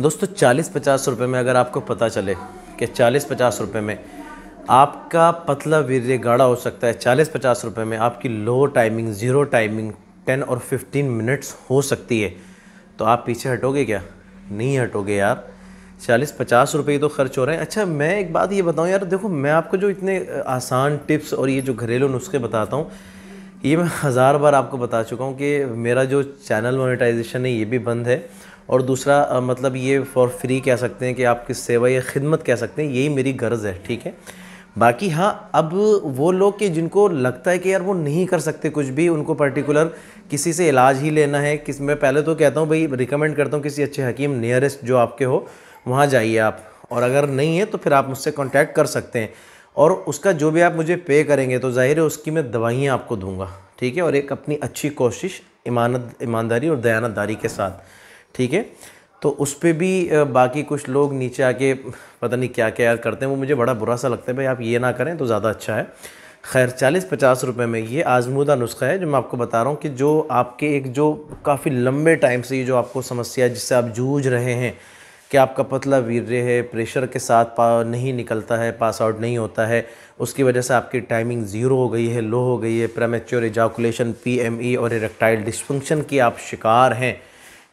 दोस्तों चालीस पचास रुपये में अगर आपको पता चले कि चालीस पचास रुपये में आपका पतला वीर्य गाढ़ा हो सकता है चालीस पचास रुपये में आपकी low timing zero timing ten और फिफ्टीन मिनट्स हो सकती है तो आप पीछे हटोगे क्या नहीं हटोगे यार चालीस पचास रुपये ही तो खर्च हो रहे हैं अच्छा मैं एक बात ये बताऊँ यार देखो मैं आपको जो इतने आसान टिप्स और ये जो घरेलू नुस्खे बताता हूँ ये मैं हज़ार बार आपको बता चुका हूँ कि मेरा जो चैनल मोनेटाइजेशन है ये भी बंद है और दूसरा मतलब ये फॉर फ्री कह सकते हैं कि आपकी सेवा या खिदमत कह सकते हैं यही मेरी गर्ज़ है ठीक है बाकी हाँ अब वो लोग कि जिनको लगता है कि यार वो नहीं कर सकते कुछ भी उनको पर्टिकुलर किसी से इलाज ही लेना है किस मैं पहले तो कहता हूँ भाई रिकमेंड करता हूँ किसी अच्छे हकीम नियरेस्ट जो आपके हो वहाँ जाइए आप और अगर नहीं है तो फिर आप मुझसे कॉन्टैक्ट कर सकते हैं और उसका जो भी आप मुझे पे करेंगे तो ज़ाहिर है उसकी मैं दवाइयाँ आपको दूँगा ठीक है और एक अपनी अच्छी कोशिश ईमानत ईमानदारी और दयानतदारी के साथ ठीक है तो उस पर भी बाकी कुछ लोग नीचे आके पता नहीं क्या क्या यार करते हैं वो मुझे बड़ा बुरा सा लगता है भाई आप ये ना करें तो ज़्यादा अच्छा है खैर चालीस पचास रुपये में ये आजमूदा नुस्खा है जो मैं आपको बता रहा हूँ कि जो आपके एक जो काफ़ी लंबे टाइम से ये जो आपको समस्या जिससे आप जूझ रहे हैं कि आपका पतला वीर है प्रेशर के साथ पा नहीं निकलता है पास आउट नहीं होता है उसकी वजह से आपकी टाइमिंग ज़ीरो हो गई है लो हो गई है प्रेमेच्योर एजाकुलेशन पी और इरेक्टाइल डिस्फंक्शन की आप शिकार हैं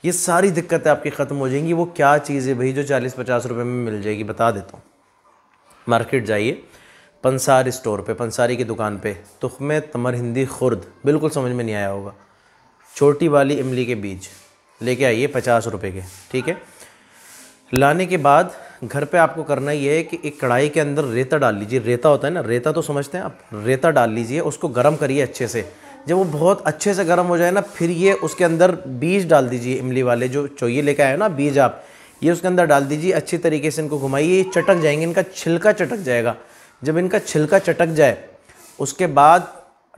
ये सारी दिक्कतें आपकी ख़त्म हो जाएंगी वो क्या चीज़ है भाई जो चालीस पचास रुपये में मिल जाएगी बता देता हूँ मार्केट जाइए पंसार स्टोर पे पंसारी की दुकान पे तुखम तमर हिंदी खुर्द बिल्कुल समझ में नहीं आया होगा छोटी वाली इमली के बीज लेके आइए पचास रुपये के ठीक है लाने के बाद घर पे आपको करना ये है कि एक कढ़ाई के अंदर रेता डाल लीजिए रेता होता है ना रेता तो समझते हैं आप रेता डाल लीजिए उसको गर्म करिए अच्छे से जब वो बहुत अच्छे से गर्म हो जाए ना फिर ये उसके अंदर बीज डाल दीजिए इमली वाले जो चोइए लेके आए ना बीज आप ये उसके अंदर डाल दीजिए अच्छे तरीके से इनको घुमाइए ये चटक जाएंगे इनका छिलका चटक जाएगा जब इनका छिलका चटक जाए उसके बाद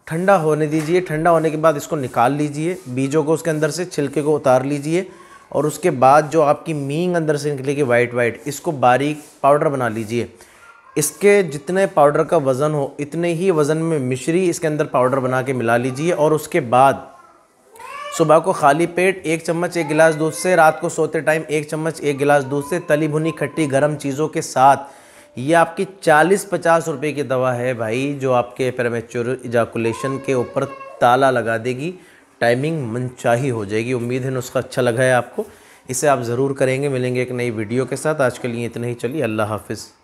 ठंडा होने दीजिए ठंडा होने के बाद इसको निकाल लीजिए बीजों को उसके अंदर से छिलके को उतार लीजिए और उसके बाद जो आपकी मींग अंदर से निकलेगी वाइट वाइट इसको बारीक पाउडर बना लीजिए इसके जितने पाउडर का वज़न हो इतने ही वज़न में मिश्री इसके अंदर पाउडर बना के मिला लीजिए और उसके बाद सुबह को खाली पेट एक चम्मच एक गिलास दूध से रात को सोते टाइम एक चम्मच एक गिलास दूध से तली भुनी खट्टी गर्म चीज़ों के साथ ये आपकी 40-50 रुपए की दवा है भाई जो आपके प्रेमेचोर इजाकुलेशन के ऊपर ताला लगा देगी टाइमिंग मनचाही हो जाएगी उम्मीद है नुस्खा अच्छा लगा है आपको इसे आप ज़रूर करेंगे मिलेंगे एक नई वीडियो के साथ आज के लिए इतना ही चलिए अल्लाह हाफिज़